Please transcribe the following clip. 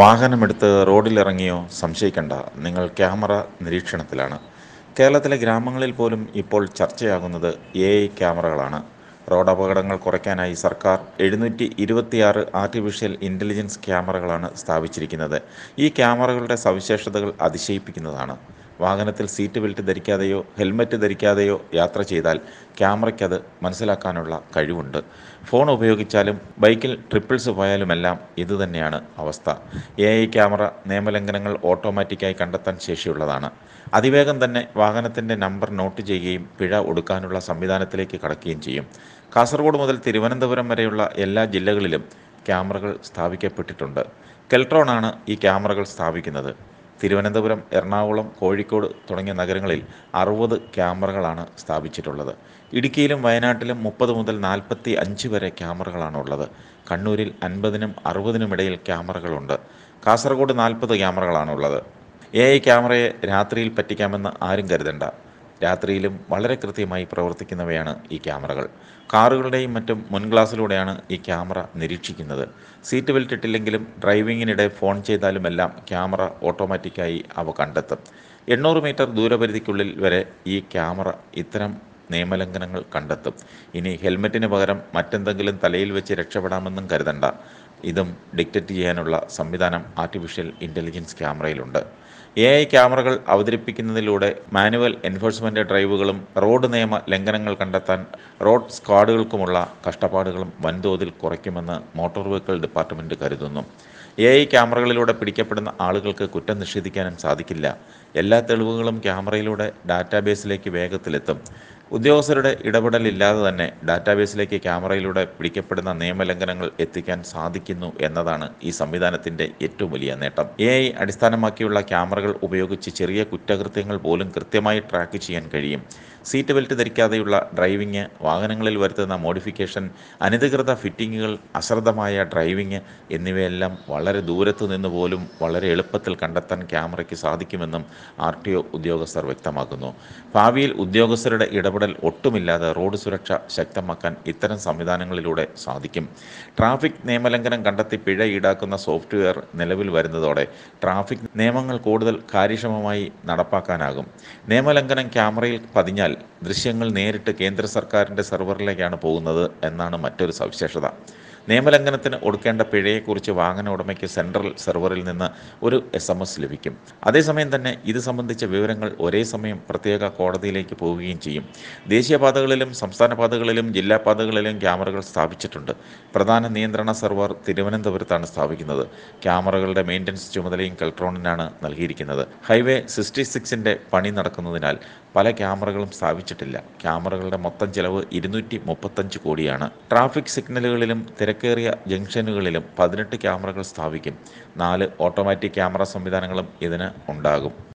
വാഹനമെടുത്ത് റോഡിലിറങ്ങിയോ സംശയിക്കേണ്ട നിങ്ങൾ ക്യാമറ നിരീക്ഷണത്തിലാണ് കേരളത്തിലെ ഗ്രാമങ്ങളിൽ പോലും ഇപ്പോൾ ചർച്ചയാകുന്നത് എ ഐ ക്യാമറകളാണ് റോഡ് അപകടങ്ങൾ കുറയ്ക്കാനായി സർക്കാർ എഴുന്നൂറ്റി ഇരുപത്തിയാറ് ആർട്ടിഫിഷ്യൽ ഇൻ്റലിജൻസ് ക്യാമറകളാണ് സ്ഥാപിച്ചിരിക്കുന്നത് ഈ ക്യാമറകളുടെ സവിശേഷതകൾ അതിശയിപ്പിക്കുന്നതാണ് വാഹനത്തിൽ സീറ്റ് ബെൽറ്റ് ധരിക്കാതെയോ ഹെൽമറ്റ് ധരിക്കാതെയോ യാത്ര ചെയ്താൽ ക്യാമറയ്ക്കത് മനസ്സിലാക്കാനുള്ള കഴിവുണ്ട് ഫോൺ ഉപയോഗിച്ചാലും ബൈക്കിൽ ട്രിപ്പിൾസ് പോയാലുമെല്ലാം ഇതുതന്നെയാണ് അവസ്ഥ എ ഐ ക്യാമറ നിയമലംഘനങ്ങൾ ഓട്ടോമാറ്റിക്കായി കണ്ടെത്താൻ ശേഷിയുള്ളതാണ് അതിവേഗം തന്നെ വാഹനത്തിൻ്റെ നമ്പർ നോട്ട് ചെയ്യുകയും പിഴ ഒടുക്കാനുള്ള സംവിധാനത്തിലേക്ക് കടക്കുകയും ചെയ്യും കാസർഗോഡ് മുതൽ തിരുവനന്തപുരം വരെയുള്ള എല്ലാ ജില്ലകളിലും ക്യാമറകൾ സ്ഥാപിക്കപ്പെട്ടിട്ടുണ്ട് കെൽട്രോണാണ് ഈ ക്യാമറകൾ സ്ഥാപിക്കുന്നത് തിരുവനന്തപുരം എറണാകുളം കോഴിക്കോട് തുടങ്ങിയ നഗരങ്ങളിൽ അറുപത് ക്യാമറകളാണ് സ്ഥാപിച്ചിട്ടുള്ളത് ഇടുക്കിയിലും വയനാട്ടിലും മുപ്പത് മുതൽ നാൽപ്പത്തി അഞ്ച് വരെ ക്യാമറകളാണുള്ളത് കണ്ണൂരിൽ അൻപതിനും അറുപതിനും ഇടയിൽ ക്യാമറകളുണ്ട് കാസർഗോഡ് നാൽപ്പത് ക്യാമറകളാണുള്ളത് എ ഐ ക്യാമറയെ രാത്രിയിൽ പറ്റിക്കാമെന്ന് ആരും കരുതണ്ട രാത്രിയിലും വളരെ കൃത്യമായി പ്രവർത്തിക്കുന്നവയാണ് ഈ ക്യാമറകൾ കാറുകളുടെയും മറ്റും മുൻഗ്ലാസിലൂടെയാണ് ഈ ക്യാമറ നിരീക്ഷിക്കുന്നത് സീറ്റ് ബെൽറ്റ് ഇട്ടില്ലെങ്കിലും ഡ്രൈവിങ്ങിനിടെ ഫോൺ ചെയ്താലുമെല്ലാം ക്യാമറ ഓട്ടോമാറ്റിക്കായി അവ കണ്ടെത്തും എണ്ണൂറ് മീറ്റർ ദൂരപരിധിക്കുള്ളിൽ വരെ ഈ ക്യാമറ ഇത്തരം നിയമലംഘനങ്ങൾ കണ്ടെത്തും ഇനി ഹെൽമെറ്റിന് പകരം മറ്റെന്തെങ്കിലും തലയിൽ വെച്ച് രക്ഷപ്പെടാമെന്നും കരുതണ്ട ഇതും ഡിക്റ്റേറ്റ് ചെയ്യാനുള്ള സംവിധാനം ആർട്ടിഫിഷ്യൽ ഇൻ്റലിജൻസ് ക്യാമറയിലുണ്ട് എ ഐ ക്യാമറകൾ അവതരിപ്പിക്കുന്നതിലൂടെ മാനുവൽ എൻഫോഴ്സ്മെൻ്റ് ഡ്രൈവുകളും റോഡ് നിയമ ലംഘനങ്ങൾ കണ്ടെത്താൻ റോഡ് സ്ക്വാഡുകൾക്കുമുള്ള കഷ്ടപ്പാടുകളും വൻതോതിൽ കുറയ്ക്കുമെന്ന് മോട്ടോർ വെഹിക്കിൾ ഡിപ്പാർട്ട്മെൻറ്റ് കരുതുന്നു എ ഐ ക്യാമറകളിലൂടെ പിടിക്കപ്പെടുന്ന ആളുകൾക്ക് കുറ്റം നിഷേധിക്കാനും സാധിക്കില്ല എല്ലാ തെളിവുകളും ക്യാമറയിലൂടെ ഡാറ്റാബേസിലേക്ക് വേഗത്തിലെത്തും ഉദ്യോഗസ്ഥരുടെ ഇടപെടലില്ലാതെ തന്നെ ഡാറ്റാബേസിലേക്ക് ക്യാമറയിലൂടെ പിടിക്കപ്പെടുന്ന നിയമലംഘനങ്ങൾ എത്തിക്കാൻ സാധിക്കുന്നു എന്നതാണ് ഈ സംവിധാനത്തിന്റെ ഏറ്റവും വലിയ നേട്ടം എ ഐ അടിസ്ഥാനമാക്കിയുള്ള ക്യാമറകൾ ഉപയോഗിച്ച് ചെറിയ കുറ്റകൃത്യങ്ങൾ പോലും കൃത്യമായി ട്രാക്ക് ചെയ്യാൻ കഴിയും സീറ്റ് ബെൽറ്റ് ധരിക്കാതെയുള്ള ഡ്രൈവിംഗ് വാഹനങ്ങളിൽ വരുത്തുന്ന മോഡിഫിക്കേഷൻ അനധികൃത ഫിറ്റിങ്ങുകൾ അശ്രദ്ധമായ ഡ്രൈവിംഗ് എന്നിവയെല്ലാം വളരെ ദൂരത്ത് നിന്ന് പോലും വളരെ എളുപ്പത്തിൽ കണ്ടെത്താൻ ക്യാമറയ്ക്ക് സാധിക്കുമെന്നും ആർ ഉദ്യോഗസ്ഥർ വ്യക്തമാക്കുന്നു ഭാവിയിൽ ഉദ്യോഗസ്ഥരുടെ ഇടപെടൽ ഇടപെടൽ ഒട്ടുമില്ലാതെ റോഡ് സുരക്ഷ ശക്തമാക്കാൻ ഇത്തരം സംവിധാനങ്ങളിലൂടെ സാധിക്കും ട്രാഫിക് നിയമലംഘനം കണ്ടെത്തി പിഴ ഈടാക്കുന്ന സോഫ്റ്റ്വെയർ നിലവിൽ വരുന്നതോടെ ട്രാഫിക് നിയമങ്ങൾ കൂടുതൽ കാര്യക്ഷമമായി നടപ്പാക്കാനാകും നിയമലംഘനം ക്യാമറയിൽ പതിഞ്ഞാൽ ദൃശ്യങ്ങൾ നേരിട്ട് കേന്ദ്ര സർക്കാരിൻ്റെ സെർവറിലേക്കാണ് പോകുന്നത് എന്നാണ് മറ്റൊരു സവിശേഷത നിയമലംഘനത്തിന് ഒടുക്കേണ്ട പിഴയെക്കുറിച്ച് വാഹന ഉടമയ്ക്ക് സെൻട്രൽ സെർവറിൽ നിന്ന് ഒരു എസ് എം എസ് ലഭിക്കും അതേസമയം തന്നെ ഇത് സംബന്ധിച്ച വിവരങ്ങൾ ഒരേ സമയം പ്രത്യേക കോടതിയിലേക്ക് പോവുകയും ചെയ്യും ദേശീയപാതകളിലും സംസ്ഥാന പാതകളിലും ജില്ലാ പാതകളിലും ക്യാമറകൾ സ്ഥാപിച്ചിട്ടുണ്ട് പ്രധാന നിയന്ത്രണ സെർവർ തിരുവനന്തപുരത്താണ് സ്ഥാപിക്കുന്നത് ക്യാമറകളുടെ മെയിൻ്റനൻസ് ചുമതലയും കൽട്രോണിനാണ് നൽകിയിരിക്കുന്നത് ഹൈവേ സിക്സ്റ്റി സിക്സിൻ്റെ പണി നടക്കുന്നതിനാൽ പല ക്യാമറകളും സ്ഥാപിച്ചിട്ടില്ല ക്യാമറകളുടെ മൊത്തം ചിലവ് ഇരുന്നൂറ്റി കോടിയാണ് ട്രാഫിക് സിഗ്നലുകളിലും തിരക്ക് തിരക്കേറിയ ജംഗ്ഷനുകളിലും പതിനെട്ട് ക്യാമറകൾ സ്ഥാപിക്കും നാല് ഓട്ടോമാറ്റിക് ക്യാമറ സംവിധാനങ്ങളും ഇതിന് ഉണ്ടാകും